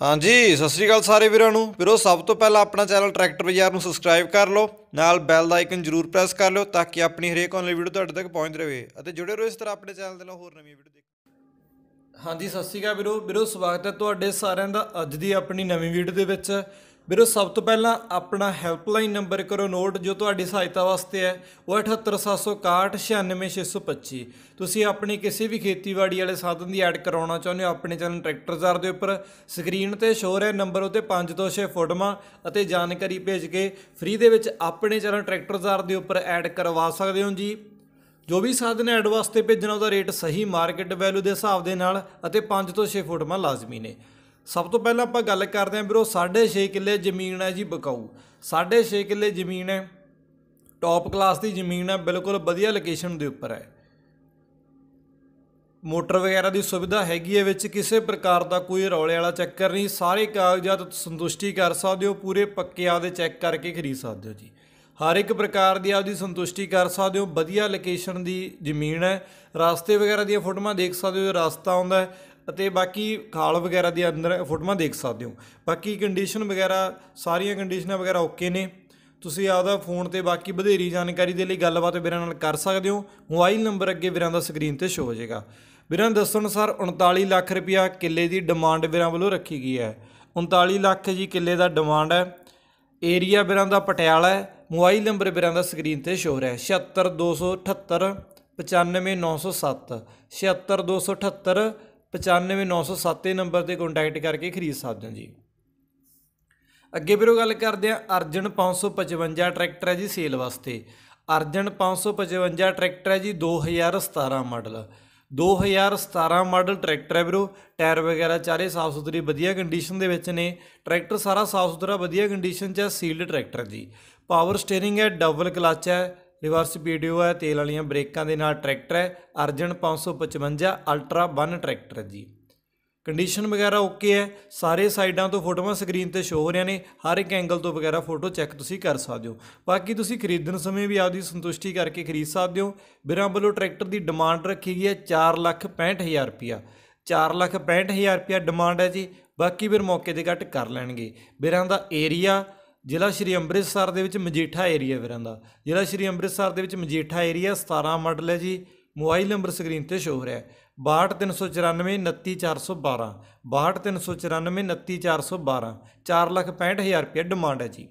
ਹਾਂਜੀ ਸਤਿ ਸ੍ਰੀ ਅਕਾਲ ਸਾਰੇ ਵੀਰਾਂ ਨੂੰ ਵੀਰੋ ਸਭ ਤੋਂ ਪਹਿਲਾਂ ਆਪਣਾ ਚੈਨਲ ਟਰੈਕਟਰ ਬਾਜ਼ਾਰ ਨੂੰ ਸਬਸਕ੍ਰਾਈਬ ਕਰ ਲਓ ਨਾਲ ਬੈਲ ਦਾ ਆਈਕਨ ਜ਼ਰੂਰ ਪ੍ਰੈਸ ਕਰ ਲਓ ਤਾਂ ਕਿ ਆਪਣੀ ਹਰੇਕ ਆਨਲਾਈਨ ਵੀਡੀਓ ਤੁਹਾਡੇ ਤੱਕ ਪਹੁੰਚਦੀ ਰਵੇ ਅਤੇ ਜੁੜੇ ਰਹੋ ਇਸ ਤਰ੍ਹਾਂ ਆਪਣੇ ਚੈਨਲ ਦੇ ਨਾਲ ਹੋਰ ਨਵੀਆਂ ਵੀਡੀਓ ਦੇਖੋ ਹਾਂਜੀ ਸਤਿ ਸ੍ਰੀ ਅਕਾਲ ਵੀਰੋ ਵੀਰੋ ਸਵਾਗਤ ਹੈ ਤੁਹਾਡੇ ਸਾਰਿਆਂ ਦਾ ਅੱਜ ਦੀ ਆਪਣੀ ਨਵੀਂ ਵੀਡੀਓ ਦੇ ਵਿੱਚ ਵੀਰੋ ਸਭ ਤੋਂ ਪਹਿਲਾਂ ਆਪਣਾ ਹੈਲਪਲਾਈਨ ਨੰਬਰ ਕਰੋ ਨੋਟ ਜੋ ਤੁਹਾਡੀ ਸਹਾਇਤਾ ਵਾਸਤੇ ਹੈ ਉਹ 7876169625 ਤੁਸੀਂ ਆਪਣੀ ਕਿਸੇ ਵੀ ਖੇਤੀਬਾੜੀ ਵਾਲੇ ਸਾਧਨ ਦੀ ਐਡ ਕਰਾਉਣਾ ਚਾਹੁੰਦੇ ਹੋ ਆਪਣੇ ਚੈਨਲ ਟਰੈਕਟਰ ਜ਼ਾਰ ਦੇ ਉੱਪਰ ਸਕਰੀਨ ਤੇ ਸ਼ੋਅ ਰਿਹਾ ਨੰਬਰ ਉਤੇ 5 ਤੋਂ 6 ਫੋਟੋਆਂ ਅਤੇ ਜਾਣਕਾਰੀ ਭੇਜ ਕੇ ਫ੍ਰੀ ਦੇ ਵਿੱਚ ਆਪਣੇ ਚੈਨਲ ਟਰੈਕਟਰ ਜ਼ਾਰ ਦੇ ਉੱਪਰ ਐਡ ਕਰਵਾ ਸਕਦੇ ਹੋ ਜੀ ਜੋ ਵੀ ਸਾਧਨ ਐਡ ਵਾਸਤੇ ਭੇਜਣਾ ਉਹਦਾ ਰੇਟ ਸਹੀ ਮਾਰਕੀਟ ਵੈਲਿਊ ਦੇ ਹਿਸਾਬ ਦੇ ਨਾਲ ਅਤੇ 5 ਤੋਂ 6 ਫੋਟੋਆਂ ਲਾਜ਼ਮੀ ਨੇ ਸਭ ਤੋਂ ਪਹਿਲਾਂ ਆਪਾਂ ਗੱਲ ਕਰਦੇ ਹਾਂ ਵੀਰੋ 6.5 ਕਿੱਲੇ ਜ਼ਮੀਨ ਹੈ ਜੀ ਬਕਾਊ 6.5 ਕਿੱਲੇ ਜ਼ਮੀਨ ਹੈ ਟੌਪ ਕਲਾਸ ਦੀ ਜ਼ਮੀਨ ਹੈ ਬਿਲਕੁਲ ਵਧੀਆ ਲੋਕੇਸ਼ਨ ਦੇ ਉੱਪਰ ਹੈ ਮੋਟਰ ਵਗੈਰਾ ਦੀ ਸੁਵਿਧਾ ਹੈਗੀ ਹੈ ਵਿੱਚ ਕਿਸੇ ਪ੍ਰਕਾਰ ਦਾ ਕੋਈ ਰੌਲੇ ਵਾਲਾ ਚੱਕਰ ਨਹੀਂ ਸਾਰੇ ਕਾਗਜ਼ਾਤ ਸੰਤੁਸ਼ਟੀ ਕਰ ਸਕਦੇ ਹੋ ਪੂਰੇ ਪੱਕੇ ਆਦੇ ਚੈੱਕ ਕਰਕੇ ਖਰੀਦ ਸਕਦੇ ਹੋ ਜੀ ਹਰ ਇੱਕ ਪ੍ਰਕਾਰ ਦੀ ਆਪਦੀ ਸੰਤੁਸ਼ਟੀ ਕਰ ਸਕਦੇ ਹੋ ਵਧੀਆ ਲੋਕੇਸ਼ਨ ਦੀ ਜ਼ਮੀਨ ਹੈ ਰਾਸਤੇ ਵਗੈਰਾ ਦੀਆਂ ਫੋਟੋਆਂ ਦੇਖ ਸਕਦੇ ਹੋ ਰਸਤਾ ਆਉਂਦਾ ਅਤੇ ਬਾਕੀ ਖਾਲ ਵਗੈਰਾ ਦੇ ਅੰਦਰ ਫੋਟੋਆਂ ਦੇਖ ਸਕਦੇ ਹੋ ਬਾਕੀ ਕੰਡੀਸ਼ਨ ਵਗੈਰਾ ਸਾਰੀਆਂ ਕੰਡੀਸ਼ਨਾਂ ਵਗੈਰਾ ਓਕੇ ਨੇ ਤੁਸੀਂ ਆਪਦਾ ਫੋਨ ਤੇ ਬਾਕੀ ਵਧੇਰੀ ਜਾਣਕਾਰੀ ਦੇ ਲਈ ਗੱਲਬਾਤ ਵੀਰਾਂ ਨਾਲ ਕਰ ਸਕਦੇ ਹੋ ਮੋਬਾਈਲ ਨੰਬਰ ਅੱਗੇ ਵੀਰਾਂ ਦਾ ਸਕਰੀਨ ਤੇ ਸ਼ੋ ਹੋ ਜਾਏਗਾ ਵੀਰਾਂ ਦੱਸਣ ਅਨੁਸਾਰ 39 ਲੱਖ ਰੁਪਇਆ ਕਿੱਲੇ ਦੀ ਡਿਮਾਂਡ ਵੀਰਾਂ ਵੱਲੋਂ ਰੱਖੀ ਗਈ ਹੈ 39 ਲੱਖ ਜੀ ਕਿੱਲੇ ਦਾ ਡਿਮਾਂਡ ਹੈ ਏਰੀਆ ਵੀਰਾਂ ਦਾ ਪਟਿਆਲਾ ਹੈ ਮੋਬਾਈਲ ਨੰਬਰ ਵੀਰਾਂ ਦਾ ਸਕਰੀਨ ਤੇ ਸ਼ੋ ਰਿਹਾ 76278 95907 76278 95907 ਨੰਬਰ ਤੇ ਕੰਟੈਕਟ ਕਰਕੇ ਖਰੀਦ ਸਕਦੇ ਹੋ ਜੀ ਅੱਗੇ ਵੀਰੋ ਗੱਲ ਕਰਦੇ ਆ ਅਰਜਨ 555 ਟਰੈਕਟਰ ਹੈ ਜੀ ਸੇਲ ਵਾਸਤੇ ਅਰਜਨ 555 ਟਰੈਕਟਰ ਹੈ ਜੀ 2017 ਮਾਡਲ 2017 ਮਾਡਲ ਟਰੈਕਟਰ ਹੈ ਵੀਰੋ ਟਾਇਰ ਵਗੈਰਾ ਚਾਰੇ ਸਾਫ ਸੁਥਰੀ ਵਧੀਆ ਕੰਡੀਸ਼ਨ ਦੇ ਵਿੱਚ ਨੇ ਟਰੈਕਟਰ ਸਾਰਾ ਸਾਫ ਸੁਥਰਾ ਵਧੀਆ ਕੰਡੀਸ਼ਨ 'ਚ ਹੈ ਸੀਲਡ ਟਰੈਕਟਰ ਜੀ ਪਾਵਰ ਸਟੀering ਹੈ ਡਬਲ ਕਲਚ ਹੈ ਰਿਵਰਸ ਵੀਡੀਓ ਹੈ ਤੇਲ ਵਾਲੀਆਂ ਬ੍ਰੇਕਾਂ ਦੇ ਨਾਲ ਟਰੈਕਟਰ ਹੈ ਅਰਜਨ 555 ਅਲਟਰਾ 1 ਟਰੈਕਟਰ ਹੈ ਜੀ ਕੰਡੀਸ਼ਨ ਵਗੈਰਾ ਓਕੇ ਹੈ ਸਾਰੇ ਸਾਈਡਾਂ ਤੋਂ ਫੋਟੋਆਂ ਸਕਰੀਨ ਤੇ ਸ਼ੋ ਹੋ ਰਹੀਆਂ ਨੇ ਹਰ ਇੱਕ ਐਂਗਲ ਤੋਂ ਵਗੈਰਾ ਫੋਟੋ ਚੈੱਕ ਤੁਸੀਂ ਕਰ ਸਕਦੇ ਹੋ ਬਾਕੀ ਤੁਸੀਂ ਖਰੀਦਣ ਸਮੇਂ ਵੀ ਆਪਦੀ ਸੰਤੁਸ਼ਟੀ ਕਰਕੇ ਖਰੀਦ ਸਕਦੇ ਹੋ ਬਿਰਾਂ ਵੱਲੋਂ ਟਰੈਕਟਰ ਦੀ ਡਿਮਾਂਡ ਰੱਖੀ ਗਈ ਹੈ 465000 ਰੁਪਿਆ 465000 ਰੁਪਿਆ ਡਿਮਾਂਡ ਹੈ ਜੀ ਬਾਕੀ ਵੀਰ ਮੌਕੇ ਤੇ ਘੱਟ ਕਰ ਲੈਣਗੇ ਬਿਰਾਂ ਦਾ ਏਰੀਆ ਜ਼ਿਲ੍ਹਾ ਸ਼੍ਰੀ ਅੰਮ੍ਰਿਤਸਰ ਦੇ ਵਿੱਚ ਮਜੀਠਾ ਏਰੀਆ ਵੀਰਾਂ ਦਾ ਜ਼ਿਲ੍ਹਾ ਸ਼੍ਰੀ ਅੰਮ੍ਰਿਤਸਰ ਦੇ ਵਿੱਚ ਮਜੀਠਾ ਏਰੀਆ 17 ਮਾਡਲ ਹੈ ਜੀ ਮੋਬਾਈਲ ਨੰਬਰ ਸਕਰੀਨ ਤੇ ਸ਼ੋ ਹੋ ਰਿਹਾ ਹੈ 6234999412 6234999412 4,65,000 ਰੁਪਏ ਡਿਮਾਂਡ ਹੈ ਜੀ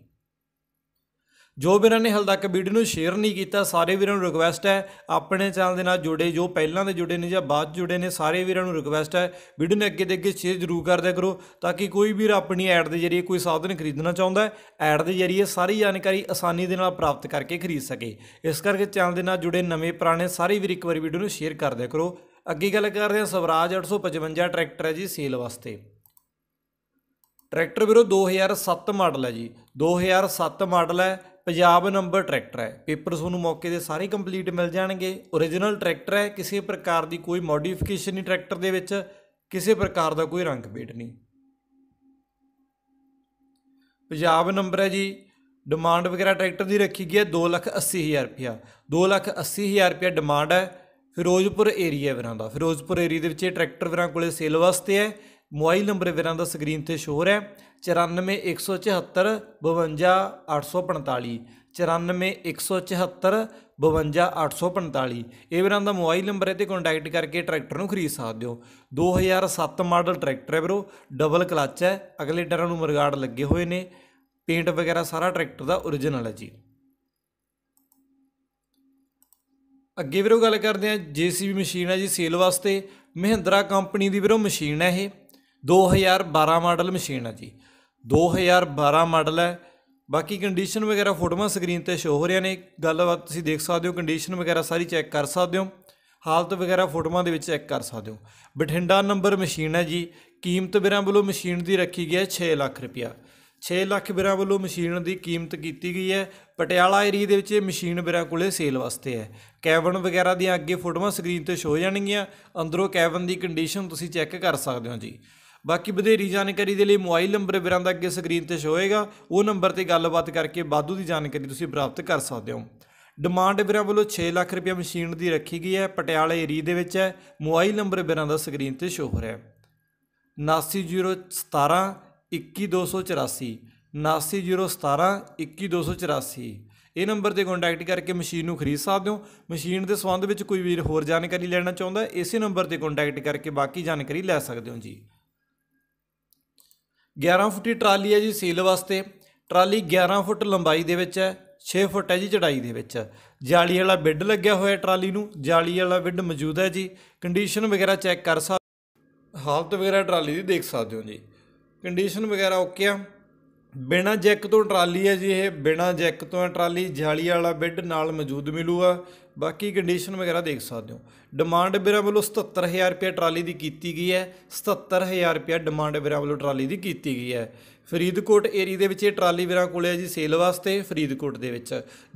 ਜੋ ਵੀਰਾਂ ਨੇ ਹਾਲ ਤੱਕ ਵੀਡੀਓ ਨੂੰ ਸ਼ੇਅਰ ਨਹੀਂ ਕੀਤਾ ਸਾਰੇ ਵੀਰਾਂ ਨੂੰ ਰਿਕਵੈਸਟ ਹੈ ਆਪਣੇ ਚੈਨਲ ਦੇ ਨਾਲ ਜੁੜੇ ਜੋ ਪਹਿਲਾਂ ਦੇ ਜੁੜੇ ਨੇ ਜਾਂ ਬਾਅਦ ਜੁੜੇ ਨੇ ਸਾਰੇ ਵੀਰਾਂ ਨੂੰ ਰਿਕਵੈਸਟ ਹੈ ਵੀਡੀਓ ਨੂੰ ਅੱਗੇ ਦੇ ਅੱਗੇ ਸ਼ੇਅਰ ਜ਼ਰੂਰ ਕਰਦੇ ਕਰੋ ਤਾਂ ਕਿ ਕੋਈ ਵੀਰ ਆਪਣੀ ਐਡ ਦੇ ਜ਼ਰੀਏ ਕੋਈ ਸਾਧਨ ਖਰੀਦਣਾ ਚਾਹੁੰਦਾ ਹੈ ਐਡ ਦੇ ਜ਼ਰੀਏ ਸਾਰੀ ਜਾਣਕਾਰੀ ਆਸਾਨੀ ਦੇ ਨਾਲ ਪ੍ਰਾਪਤ ਕਰਕੇ ਖਰੀਦ ਸਕੇ ਇਸ ਕਰਕੇ ਚੈਨਲ ਦੇ ਨਾਲ ਜੁੜੇ ਨਵੇਂ ਪੁਰਾਣੇ ਸਾਰੇ ਵੀਰ ਇੱਕ ਵਾਰੀ ਵੀਡੀਓ ਨੂੰ ਸ਼ੇਅਰ ਕਰਦੇ ਕਰੋ ਅੱਗੇ ਗੱਲ ਕਰਦੇ ਹਾਂ ਸਵਰਾਜ 855 ਟਰੈਕਟਰ ਹੈ ਜੀ ਸੇਲ ਵਾਸਤੇ ਟਰੈਕਟਰ ਵੀਰੋ 2007 ਮਾਡਲ ਹੈ ਜੀ 2007 ਮਾਡਲ ਹੈ ਪੰਜਾਬ ਨੰਬਰ ਟਰੈਕਟਰ ਹੈ ਪੇਪਰ ਤੁਹਾਨੂੰ ਮੌਕੇ ਦੇ ਸਾਰੇ ਕੰਪਲੀਟ ਮਿਲ ਜਾਣਗੇ origignal ਟਰੈਕਟਰ ਹੈ ਕਿਸੇ ਪ੍ਰਕਾਰ ਦੀ ਕੋਈ ਮੋਡੀਫਿਕੇਸ਼ਨ ਨਹੀਂ ਟਰੈਕਟਰ ਦੇ ਵਿੱਚ ਕਿਸੇ ਪ੍ਰਕਾਰ ਦਾ ਕੋਈ ਰੰਗ ਬੇਟ ਨਹੀਂ ਪੰਜਾਬ ਨੰਬਰ ਹੈ ਜੀ ਡਿਮਾਂਡ ਵਗੈਰਾ ਟਰੈਕਟਰ ਦੀ ਰੱਖੀ ਗਈ ਹੈ 280000 ਰੁਪਿਆ 280000 ਰੁਪਿਆ ਡਿਮਾਂਡ ਹੈ ਫਿਰੋਜ਼ਪੁਰ ਏਰੀਆ ਵੀਰਾਂ ਦਾ ਫਿਰੋਜ਼ਪੁਰ ਏਰੀਆ ਦੇ ਵਿੱਚ ਇਹ ਟਰੈਕਟਰ ਵਿਰਾਂ ਕੋਲੇ ਸੇਲ ਵਾਸਤੇ ਹੈ ਮੋਬਾਈਲ ਨੰਬਰ ਵੀਰਾਂ ਦਾ ਸਕਰੀਨ ਤੇ ਸ਼ੋਰ ਹੈ 9417752845 9417752845 ਇਹ ਵੀਰਾਂ ਦਾ ਮੋਬਾਈਲ ਨੰਬਰ ਹੈ ਤੇ ਕੰਟੈਕਟ ਕਰਕੇ ਟਰੈਕਟਰ ਨੂੰ ਖਰੀਦ ਸਕਦੇ ਹੋ 2007 ਮਾਡਲ ਟਰੈਕਟਰ ਹੈ ਵੀਰੋ ਡਬਲ ਕਲਚ ਹੈ ਅਗਲੇ ਡਰਾਂ ਨੂੰ ਮਰਗਾੜ ਲੱਗੇ ਹੋਏ ਨੇ ਪੇਂਟ ਵਗੈਰਾ ਸਾਰਾ ਟਰੈਕਟਰ ਦਾ origignal ਹੈ ਜੀ ਅੱਗੇ ਵੀਰੋ ਗੱਲ ਕਰਦੇ ਆ ਜੀਸੀਬੀ ਮਸ਼ੀਨ ਹੈ ਜੀ ਸੇਲ ਵਾਸਤੇ ਮਹਿੰਦਰਾ ਕੰਪਨੀ ਦੀ ਵੀਰੋ ਮਸ਼ੀਨ ਹੈ ਇਹ 2012 ਮਾਡਲ ਮਸ਼ੀਨ ਹੈ ਜੀ 2012 ਮਾਡਲ ਹੈ ਬਾਕੀ ਕੰਡੀਸ਼ਨ ਵਗੈਰਾ ਫੋਟੋਆਂ ਸਕਰੀਨ ਤੇ ਸ਼ੋ ਹੋ ਰਹੀਆਂ ਨੇ ਗੱਲਬਾਤ ਤੁਸੀਂ ਦੇਖ ਸਕਦੇ ਹੋ ਕੰਡੀਸ਼ਨ ਵਗੈਰਾ ਸਾਰੀ ਚੈੱਕ ਕਰ ਸਕਦੇ ਹੋ ਹਾਲਤ ਵਗੈਰਾ ਫੋਟੋਆਂ ਦੇ ਵਿੱਚ ਚੈੱਕ ਕਰ ਸਕਦੇ ਹੋ ਬਠਿੰਡਾ ਨੰਬਰ ਮਸ਼ੀਨ ਹੈ ਜੀ ਕੀਮਤ ਬਿਰਾਂ ਵੱਲੋਂ ਮਸ਼ੀਨ ਦੀ ਰੱਖੀ ਗਈ ਹੈ 6 ਲੱਖ ਰੁਪਇਆ 6 ਲੱਖ ਬਿਰਾਂ ਵੱਲੋਂ ਮਸ਼ੀਨ ਦੀ ਕੀਮਤ ਕੀਤੀ ਗਈ ਹੈ ਪਟਿਆਲਾ ਏਰੀਆ ਦੇ ਵਿੱਚ ਇਹ ਮਸ਼ੀਨ ਬਿਰਾਂ ਕੋਲੇ ਸੇਲ ਵਾਸਤੇ ਹੈ ਕੈਬਨ ਵਗੈਰਾ ਦੀਆਂ ਅੱਗੇ ਫੋਟੋਆਂ ਸਕਰੀਨ ਤੇ ਸ਼ੋ ਹੋ ਜਾਣਗੀਆਂ ਅੰਦਰੋਂ ਕੈਬਨ ਦੀ ਕੰਡੀਸ਼ਨ ਤੁਸੀਂ ਚੈੱਕ ਕਰ ਸਕਦੇ ਹੋ ਜੀ ਬਾਕੀ ਵਧੇਰੀ ਜਾਣਕਾਰੀ ਦੇ ਲਈ ਮੋਬਾਈਲ ਨੰਬਰ ਵੀਰਾਂ ਦਾ ਅੱਗੇ ਸਕਰੀਨ ਤੇ ਸ਼ੋ ਹੋਏਗਾ ਉਹ ਨੰਬਰ ਤੇ ਗੱਲਬਾਤ ਕਰਕੇ ਬਾਦੂ ਦੀ ਜਾਣਕਾਰੀ ਤੁਸੀਂ ਪ੍ਰਾਪਤ ਕਰ ਸਕਦੇ ਹੋ ਡਿਮਾਂਡ ਵੀਰਾਂ ਵੱਲੋਂ 6 ਲੱਖ ਰੁਪਏ ਮਸ਼ੀਨ ਦੀ ਰੱਖੀ ਗਈ ਹੈ ਪਟਿਆਲੇ ਏਰੀਆ ਦੇ ਵਿੱਚ ਹੈ ਮੋਬਾਈਲ ਨੰਬਰ ਵੀਰਾਂ ਦਾ ਸਕਰੀਨ ਤੇ ਸ਼ੋ ਹੋ ਰਿਹਾ ਹੈ 99017 21284 9017 21284 ਇਹ ਨੰਬਰ ਤੇ ਕੰਟੈਕਟ ਕਰਕੇ ਮਸ਼ੀਨ ਨੂੰ ਖਰੀਦ ਸਕਦੇ ਹੋ ਮਸ਼ੀਨ ਦੇ ਸੰਬੰਧ ਵਿੱਚ ਕੋਈ ਵੀਰ ਹੋਰ ਜਾਣਕਾਰੀ ਲੈਣਾ ਚਾਹੁੰਦਾ ਇਸੇ ਨੰਬਰ ਤੇ ਕੰਟੈਕਟ ਕਰਕੇ ਬਾਕੀ ਜਾਣਕਾਰੀ ਲੈ ਸਕਦੇ ਹੋ ਜੀ 11 ਫੁੱਟ ਟਰਾਲੀ ਹੈ ਜੀ ਸੀਲ ਵਾਸਤੇ ਟਰਾਲੀ 11 ਫੁੱਟ ਲੰਬਾਈ ਦੇ ਵਿੱਚ ਹੈ 6 ਫੁੱਟ ਹੈ ਜੀ ਚੜਾਈ ਦੇ ਵਿੱਚ ਜਾਲੀ ਵਾਲਾ ਬਿੱਡ ਲੱਗਿਆ ਹੋਇਆ ਟਰਾਲੀ ਨੂੰ ਜਾਲੀ ਵਾਲਾ ਬਿੱਡ ਮੌਜੂਦ ਹੈ ਜੀ ਕੰਡੀਸ਼ਨ ਵਗੈਰਾ ਚੈੱਕ ਕਰ ਸਕਦੇ ਹਾਲਤ ਵਗੈਰਾ ਟਰਾਲੀ ਦੀ ਦੇਖ ਸਕਦੇ ਹੋ ਜੀ ਕੰਡੀਸ਼ਨ ਵਗੈਰਾ ਓਕੇ ਆ ਬਿਨਾ ਜੈਕ ਤੋਂ ਟਰਾਲੀ ਹੈ ਜੀ ਇਹ ਬਿਨਾ ਜੈਕ ਤੋਂ ਟਰਾਲੀ ਜਾਲੀ ਵਾਲਾ ਬਿੱਡ ਨਾਲ ਮੌਜੂਦ ਮਿਲੂਗਾ ਬਾਕੀ ਕੰਡੀਸ਼ਨ ਵਗੈਰਾ ਦੇਖ ਸਕਦੇ ਹੋ ਡਿਮਾਂਡ ਵੀਰਾਂ ਵੱਲੋਂ 77000 ਰੁਪਏ ਟਰਾਲੀ ਦੀ ਕੀਤੀ ਗਈ ਹੈ 77000 ਰੁਪਏ ਡਿਮਾਂਡ ਵੀਰਾਂ ਵੱਲੋਂ ਟਰਾਲੀ ਦੀ ਕੀਤੀ ਗਈ ਹੈ ਫਰੀਦਕੋਟ ਏਰੀ ਦੇ ਵਿੱਚ ਇਹ ਟਰਾਲੀ ਵੀਰਾਂ ਕੋਲੇ ਹੈ ਜੀ ਸੇਲ ਵਾਸਤੇ ਫਰੀਦਕੋਟ ਦੇ ਵਿੱਚ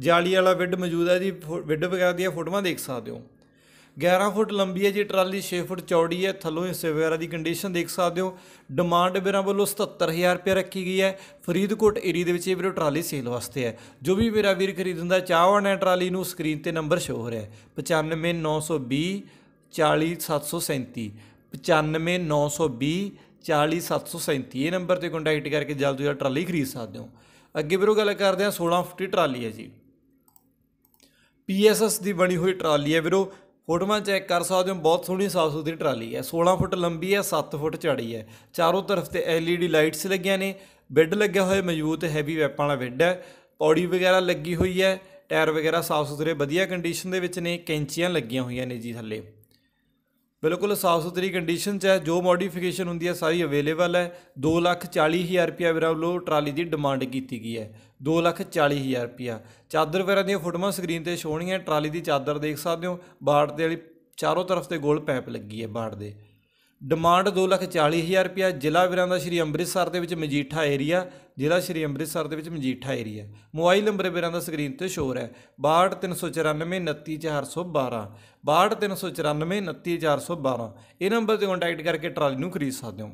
ਜਾਲੀ ਵਾਲਾ ਵਿੱਡ ਮੌਜੂਦ ਹੈ ਜੀ ਵਿੱਡ ਵਗੈਰਾ ਦੀਆਂ ਫੋਟੋਆਂ ਦੇਖ ਸਕਦੇ ਹੋ 11 ਫੁੱਟ ਲੰਬੀ ਹੈ ਜੀ ਟਰਾਲੀ 6 ਫੁੱਟ ਚੌੜੀ ਹੈ ਥੱਲੋਂ ਹਿੱਸੇ ਵਗੈਰਾ ਦੀ ਕੰਡੀਸ਼ਨ ਦੇਖ ਸਕਦੇ ਹੋ ਡਿਮਾਂਡ ਵੀਰਾਂ ਵੱਲੋਂ 77000 ਰੁਪਏ ਰੱਖੀ ਗਈ ਹੈ ਫਰੀਦਕੋਟ ਏਰੀਆ ਦੇ ਵਿੱਚ ਇਹ ਵੀਰੋ ਟਰਾਲੀ ਸੇਲ ਵਾਸਤੇ ਹੈ ਜੋ ਵੀ ਮੇਰਾ ਵੀਰ ਖਰੀਦਣ ਦਾ ਚਾਹਵਾਨ ਹੈ ਟਰਾਲੀ ਨੂੰ ਸਕਰੀਨ ਤੇ ਨੰਬਰ ਸ਼ੋ ਹੋ ਰਿਹਾ ਹੈ 95920 40737 95920 40737 ਇਹ ਨੰਬਰ ਤੇ ਕੰਟੈਕਟ ਕਰਕੇ ਜਲਦੀ ਜਲਦੀ ਟਰਾਲੀ ਖਰੀਦ ਸਕਦੇ ਹੋ ਅੱਗੇ ਵੀਰੋ ਗੱਲ ਕਰਦੇ ਹਾਂ 1650 ਟਰਾਲੀ ਹੈ ਜੀ ਪੀਐਸਐਸ ਦੀ ਬਣੀ ਹੋਈ ਟਰਾਲੀ ਹੈ ਵੀਰੋ ਫੋਟੋਆਂ ਚੈੱਕ ਕਰ ਸਕਦੇ ਹੋ ਬਹੁਤ ਸੋਹਣੀ ਸਾਫ ਸੁਥਰੀ ਟਰਾਲੀ ਹੈ 16 ਫੁੱਟ ਲੰਬੀ ਹੈ 7 ਫੁੱਟ ਚੌੜੀ ਹੈ ਚਾਰੋਂ ਤਰਫ ਤੇ ਐਲਈਡੀ ਲਾਈਟਸ ਲੱਗੀਆਂ ਨੇ ਬੈੱਡ ਲੱਗਿਆ ਹੋਇਆ ਮਜ਼ਬੂਤ ਹੈਵੀ ਵੈਪਾਂ ਵਾਲਾ ਬੈੱਡ ਹੈ ਪੌੜੀ ਵਗੈਰਾ ਲੱਗੀ ਹੋਈ ਹੈ ਟਾਇਰ ਵਗੈਰਾ ਸਾਫ ਸੁਥਰੇ ਵਧੀਆ ਕੰਡੀਸ਼ਨ ਦੇ ਵਿੱਚ ਨੇ ਕੈਂਚੀਆਂ ਲੱਗੀਆਂ ਹੋਈਆਂ ਨੇ ਜੀ ਥੱਲੇ ਬਿਲਕੁਲ ਸਾਫ ਸੁਥਰੀ ਕੰਡੀਸ਼ਨ 'ਚ ਹੈ ਜੋ ਮੋਡੀਫਿਕੇਸ਼ਨ ਹੁੰਦੀ ਹੈ ਸਾਰੀ ਅਵੇਲੇਬਲ ਹੈ 240000 ਰੁਪਏ ਮੇਰੇ ਲੋ ਟਰਾਲੀ ਦੀ ਡਿਮਾਂਡ ਕੀਤੀ ਗਈ ਹੈ 240000 ਰੁਪਏ ਚਾਦਰ ਵਗੈਰਾ ਦੀਆਂ ਫੋਟੋਆਂ ਸਕਰੀਨ ਤੇ ਸ਼ੋਣੀਆਂ ਟਰਾਲੀ ਦੀ ਚਾਦਰ ਦੇਖ ਸਕਦੇ ਹੋ ਬਾੜ ਦੇ ਵਾਲੀ ਚਾਰੋਂ ਤਰਫ ਤੇ ਗੋਲ ਪੈਪ ਲੱਗੀ ਹੈ ਬਾੜ ਦੇ ਡਿਮਾਂਡ 240000 ਰੁਪਇਆ ਜ਼ਿਲ੍ਹਾ ਵੀਰਾਂ ਦਾ ਸ਼੍ਰੀ ਅੰਮ੍ਰਿਤਸਰ ਦੇ ਵਿੱਚ ਮਜੀਠਾ ਏਰੀਆ ਜ਼ਿਲ੍ਹਾ ਸ਼੍ਰੀ ਅੰਮ੍ਰਿਤਸਰ ਦੇ ਵਿੱਚ ਮਜੀਠਾ ਏਰੀਆ ਮੋਬਾਈਲ ਨੰਬਰ ਵੀਰਾਂ ਦਾ ਸਕਰੀਨ ਤੇ ਸ਼ੋਰ ਹੈ 6239499412 6239499412 ਇਹ ਨੰਬਰ ਤੇ ਕੰਟੈਕਟ ਕਰਕੇ ਟਰਾਲੀ ਨੂੰ ਖਰੀਦ ਸਕਦੇ ਹੋ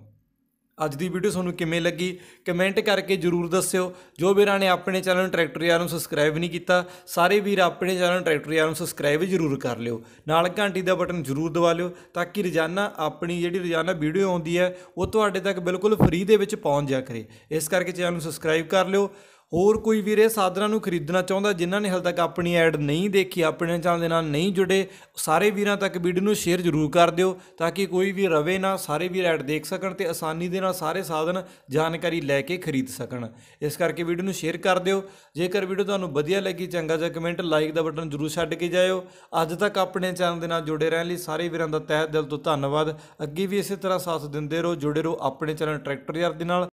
ਅੱਜ ਦੀ ਵੀਡੀਓ ਤੁਹਾਨੂੰ ਕਿਵੇਂ ਲੱਗੀ ਕਮੈਂਟ ਕਰਕੇ ਜਰੂਰ ਦੱਸਿਓ ਜੋ ਵੀਰਾਂ ਨੇ ਆਪਣੇ ਚੈਨਲ ਟਰੈਕਟਰ ਯਾਰ ਨੂੰ ਸਬਸਕ੍ਰਾਈਬ ਨਹੀਂ ਕੀਤਾ ਸਾਰੇ ਵੀਰ ਆਪਣੇ ਚੈਨਲ ਟਰੈਕਟਰ ਯਾਰ ਨੂੰ ਸਬਸਕ੍ਰਾਈਬ ਜਰੂਰ ਕਰ ਲਿਓ ਨਾਲ ਘੰਟੀ ਦਾ ਬਟਨ ਜਰੂਰ ਦਬਾ ਲਿਓ ਤਾਂ ਕਿ ਰੋਜ਼ਾਨਾ ਆਪਣੀ ਜਿਹੜੀ ਰੋਜ਼ਾਨਾ ਵੀਡੀਓ ਆਉਂਦੀ ਹੈ ਉਹ ਤੁਹਾਡੇ ਤੱਕ ਬਿਲਕੁਲ ਫ੍ਰੀ ਦੇ ਵਿੱਚ ਪਹੁੰਚ ਜਾ ਕਰੇ ਇਸ ਕਰਕੇ ਚੈਨਲ ਨੂੰ ਸਬਸਕ੍ਰਾਈਬ ਕਰ ਲਿਓ ਹੋਰ ਕੋਈ ਵੀਰੇ ਸਾਧਨਾਂ ਨੂੰ ਖਰੀਦਣਾ ਚਾਹੁੰਦਾ ਜਿਨ੍ਹਾਂ ਨੇ ਹਾਲ ਤੱਕ ਆਪਣੀ ਐਡ ਨਹੀਂ ਦੇਖੀ ਆਪਣੇ ਚੈਨਲ ਦੇ ਨਾਲ ਨਹੀਂ ਜੁੜੇ ਸਾਰੇ ਵੀਰਾਂ ਤੱਕ ਵੀਡੀਓ ਨੂੰ ਸ਼ੇਅਰ ਜ਼ਰੂਰ ਕਰ ਦਿਓ ਤਾਂ ਕਿ ਕੋਈ ਵੀ ਰਵੇ ਨਾ ਸਾਰੇ ਵੀਰ ਐਡ ਦੇਖ ਸਕਣ ਤੇ ਆਸਾਨੀ ਦੇ ਨਾਲ ਸਾਰੇ ਸਾਧਨ ਜਾਣਕਾਰੀ ਲੈ ਕੇ ਖਰੀਦ ਸਕਣ ਇਸ ਕਰਕੇ ਵੀਡੀਓ ਨੂੰ ਸ਼ੇਅਰ ਕਰ ਦਿਓ ਜੇਕਰ ਵੀਡੀਓ ਤੁਹਾਨੂੰ ਵਧੀਆ ਲੱਗੀ ਚੰਗਾ ਜਿਹਾ ਕਮੈਂਟ ਲਾਈਕ ਦਾ ਬਟਨ ਜ਼ਰੂਰ ਛੱਡ ਕੇ ਜਾਇਓ ਅੱਜ ਤੱਕ ਆਪਣੇ ਚੈਨਲ ਦੇ ਨਾਲ ਜੁੜੇ ਰਹਿਣ ਲਈ ਸਾਰੇ ਵੀਰਾਂ ਦਾ ਤਹਿ ਦਿਲ ਤੋਂ ਧੰਨਵਾਦ ਅੱਗੇ ਵੀ ਇਸੇ ਤਰ੍ਹਾਂ ਸਾਥ ਦਿੰਦੇ ਰਹੋ ਜੁੜੇ ਰਹੋ ਆਪਣੇ ਚੈਨਲ ਟਰੈਕਟਰ ਯਾਰ ਦੇ ਨਾਲ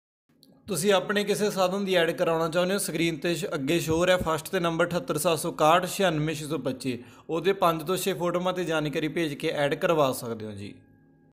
ਤੁਸੀਂ ਆਪਣੇ ਕਿਸੇ ਸਾਧਨ ਦੀ ਐਡ ਕਰਾਉਣਾ ਚਾਹੁੰਦੇ ਹੋ ਸਕਰੀਨ ਤੇ ਅੱਗੇ ਸ਼ੋਰ ਹੈ ਫਸਟ ਤੇ ਨੰਬਰ 78761 98625 ਉਹਦੇ 5 ਤੋਂ 6 ਫੋਟੋਆਂ ਤੇ ਜਾਣਕਾਰੀ ਭੇਜ ਕੇ ਐਡ ਕਰਵਾ ਸਕਦੇ ਹੋ ਜੀ